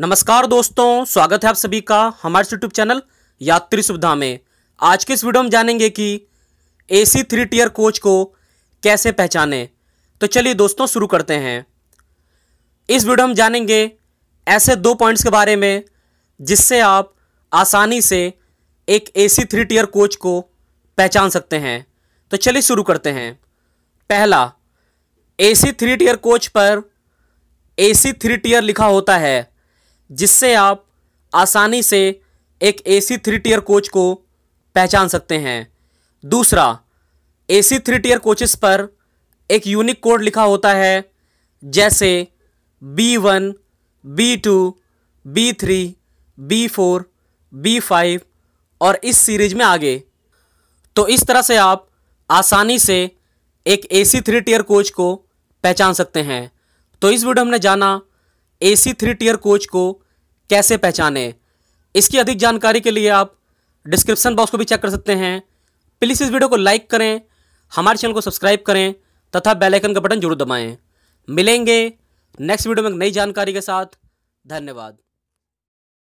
नमस्कार दोस्तों स्वागत है आप सभी का हमारे यूट्यूब चैनल यात्री सुविधा में आज के इस वीडियो में जानेंगे कि एसी थ्री टीयर कोच को कैसे पहचानें तो चलिए दोस्तों शुरू करते हैं इस वीडियो में जानेंगे ऐसे दो पॉइंट्स के बारे में जिससे आप आसानी से एक A C three tier coach को पहचान सकते हैं तो चलिए शुरू करते हैं पहला A C three tier coach पर ए सी थ्री टीयर लिखा होता है जिससे आप आसानी से एक एसी थ्री टीयर कोच को पहचान सकते हैं दूसरा एसी थ्री टीयर कोचेस पर एक यूनिक कोड लिखा होता है जैसे B one B two B three B four B five और इस सीरीज में आगे तो इस तरह से आप आसानी से एक A C three tier coach को पहचान सकते हैं तो इस वीडियो हमने जाना A C three tier coach को कैसे पहचाने इसकी अधिक जानकारी के लिए आप डिस्क्रिप्शन बॉक्स को भी चेक कर सकते हैं प्लीज़ इस वीडियो को लाइक करें हमारे चैनल को सब्सक्राइब करें तथा बेल आइकन का बटन जरूर दबाएं मिलेंगे नेक्स्ट वीडियो में नई जानकारी के साथ धन्यवाद